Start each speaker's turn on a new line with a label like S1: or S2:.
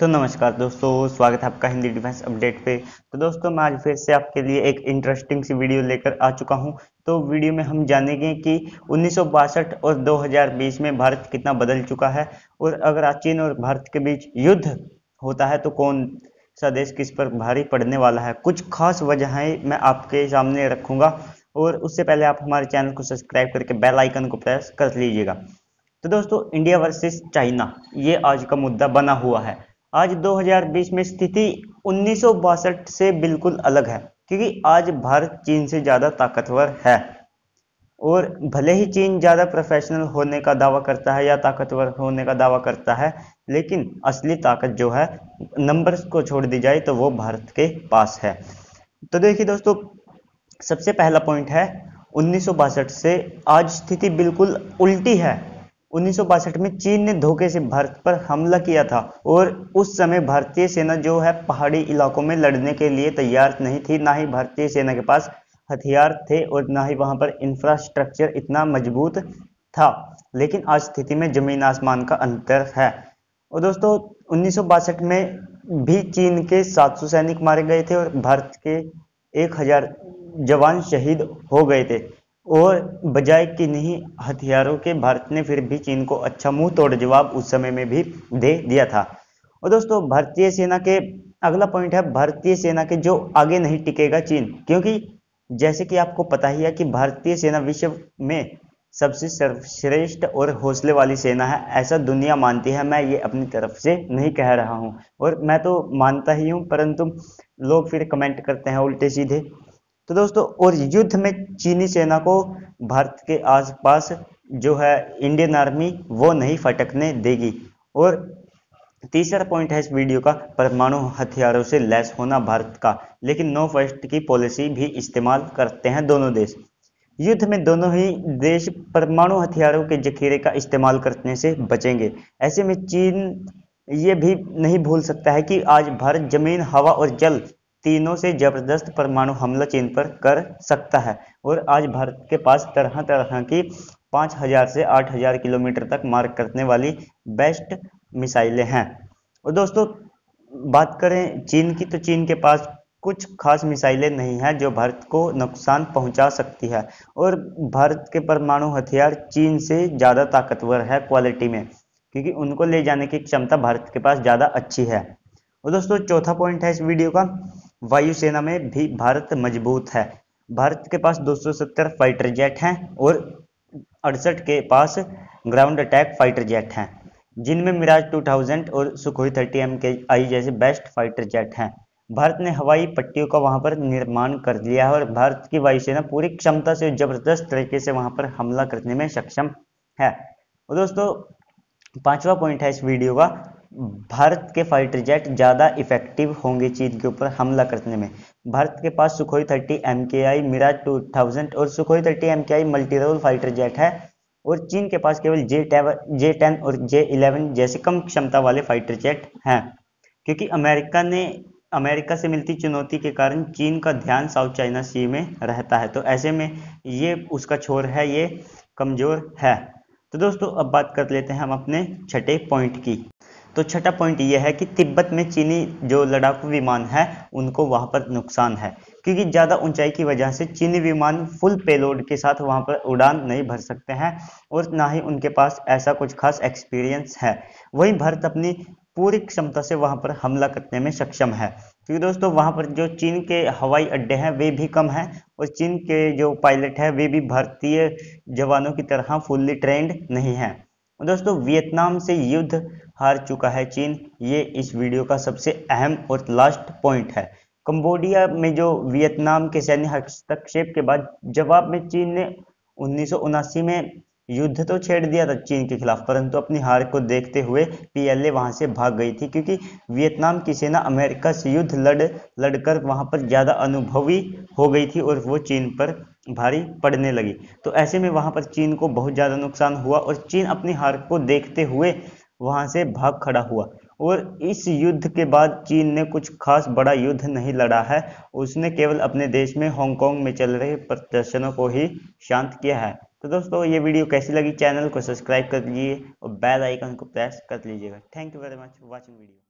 S1: तो नमस्कार दोस्तों स्वागत है आपका हिंदी डिफेंस अपडेट पे तो दोस्तों मैं आज फिर से आपके लिए एक इंटरेस्टिंग सी वीडियो लेकर आ चुका हूँ तो वीडियो में हम जानेंगे कि उन्नीस और 2020 में भारत कितना बदल चुका है और अगर चीन और भारत के बीच युद्ध होता है तो कौन सा देश किस पर भारी पड़ने वाला है कुछ खास वजहें मैं आपके सामने रखूंगा और उससे पहले आप हमारे चैनल को सब्सक्राइब करके बेल आइकन को प्रेस कर लीजिएगा तो दोस्तों इंडिया वर्सेस चाइना ये आज का मुद्दा बना हुआ है आज 2020 में स्थिति उन्नीस से बिल्कुल अलग है क्योंकि आज भारत चीन से ज़्यादा ताकतवर है और भले ही चीन ज़्यादा प्रोफेशनल होने का दावा करता है या ताकतवर होने का दावा करता है लेकिन असली ताकत जो है नंबर्स को छोड़ दी जाए तो वो भारत के पास है तो देखिए दोस्तों सबसे पहला पॉइंट है उन्नीस से आज स्थिति बिल्कुल उल्टी है उन्नीस में चीन ने धोखे से भारत पर हमला किया था और उस समय भारतीय सेना जो है पहाड़ी इलाकों में लड़ने के लिए तैयार नहीं थी ना ही भारतीय सेना के पास हथियार थे और ना ही वहां पर इंफ्रास्ट्रक्चर इतना मजबूत था लेकिन आज स्थिति में जमीन आसमान का अंतर है और दोस्तों उन्नीस में भी चीन के सात सैनिक मारे गए थे और भारत के एक जवान शहीद हो गए थे और बजाय कि नहीं हथियारों के भारत ने फिर भी चीन को अच्छा मुंह तोड़ जवाब उस समय में भी दे दिया था और दोस्तों भारतीय सेना के अगला पॉइंट है भारतीय सेना के जो आगे नहीं टिकेगा चीन क्योंकि जैसे कि आपको पता ही है कि भारतीय सेना विश्व में सबसे सर्वश्रेष्ठ और हौसले वाली सेना है ऐसा दुनिया मानती है मैं ये अपनी तरफ से नहीं कह रहा हूँ और मैं तो मानता ही हूँ परंतु लोग फिर कमेंट करते हैं उल्टे सीधे तो दोस्तों और युद्ध में चीनी सेना को भारत के आसपास जो है इंडियन आर्मी वो नहीं फटकने देगी और तीसरा पॉइंट है इस वीडियो का परमाणु हथियारों से लैस होना भारत का लेकिन नो फर्स्ट की पॉलिसी भी इस्तेमाल करते हैं दोनों देश युद्ध में दोनों ही देश परमाणु हथियारों के जखीरे का इस्तेमाल करने से बचेंगे ऐसे में चीन ये भी नहीं भूल सकता है कि आज भारत जमीन हवा और जल तीनों से जबरदस्त परमाणु हमला चीन पर कर सकता है और आज भारत के पास तरह तरह की 5000 से 8000 किलोमीटर तक मार्ग करने वाली बेस्ट मिसाइलें हैं और दोस्तों बात करें चीन की तो चीन के पास कुछ खास मिसाइलें नहीं हैं जो भारत को नुकसान पहुंचा सकती है और भारत के परमाणु हथियार चीन से ज़्यादा ताकतवर है क्वालिटी में क्योंकि उनको ले जाने की क्षमता भारत के पास ज़्यादा अच्छी है और दोस्तों चौथा पॉइंट है इस वीडियो का वायुसेना में भी भारत मजबूत है भारत के पास 270 फाइटर जेट हैं और अड़सठ के पास ग्राउंड अटैक फाइटर जेट हैं जिनमें मिराज 2000 और सुखोई 30 एम के आई जैसे बेस्ट फाइटर जेट हैं भारत ने हवाई पट्टियों का वहां पर निर्माण कर लिया है और भारत की वायुसेना पूरी क्षमता से जबरदस्त तरीके से वहां पर हमला करने में सक्षम है और दोस्तों पांचवा पॉइंट है इस वीडियो का भारत के फाइटर जेट ज़्यादा इफेक्टिव होंगे चीन के ऊपर हमला करने में भारत के पास Sukhoi thirty M K I Mirage two thousand और Sukhoi thirty M K I multirole fighter jet है और चीन के पास केवल जे जे टेन और जे इलेवन जैसे कम क्षमता वाले फाइटर जेट हैं क्योंकि अमेरिका ने अमेरिका से मिलती चुनौती के कारण चीन का ध्यान साउथ चाइना सी में रहता है तो ऐसे में ये उसका छोर है ये कमज़ोर है तो दोस्तों अब बात कर लेते हैं हम अपने छठे पॉइंट की तो छठा पॉइंट ये है कि तिब्बत में चीनी जो लड़ाकू विमान है उनको वहां पर नुकसान है क्योंकि ज़्यादा ऊंचाई की वजह से चीनी विमान फुल पेलोड के साथ वहां पर उड़ान नहीं भर सकते हैं और ना ही उनके पास ऐसा कुछ खास एक्सपीरियंस है वही भारत अपनी पूरी क्षमता से वहां पर हमला करने में सक्षम है क्योंकि दोस्तों वहां पर जो चीन के हवाई अड्डे हैं वे भी कम हैं और चीन के जो पायलट हैं वे भी भारतीय जवानों की तरह फुल्ली ट्रेंड नहीं हैं दोस्तों वियतनाम से युद्ध हार चुका है चीन ये इस वीडियो का सबसे अहम और लास्ट पॉइंट है कंबोडिया में जो वियतनाम के सैन्य हस्तक्षेप के बाद जवाब में चीन ने उन्नीस में युद्ध तो छेड़ दिया था चीन के खिलाफ परंतु अपनी हार को देखते हुए पीएलए वहां से भाग गई थी क्योंकि वियतनाम की सेना अमेरिका से युद्ध लड़ लड़कर वहां पर ज़्यादा अनुभवी हो गई थी और वो चीन पर भारी पड़ने लगी तो ऐसे में वहां पर चीन को बहुत ज़्यादा नुकसान हुआ और चीन अपनी हार को देखते हुए वहां से भाग खड़ा हुआ और इस युद्ध के बाद चीन ने कुछ खास बड़ा युद्ध नहीं लड़ा है उसने केवल अपने देश में हांगकांग में चल रहे प्रदर्शनों को ही शांत किया है तो दोस्तों ये वीडियो कैसी लगी चैनल को सब्सक्राइब कर लीजिए और बेल आइकन को प्रेस कर लीजिएगा thank you very much watching video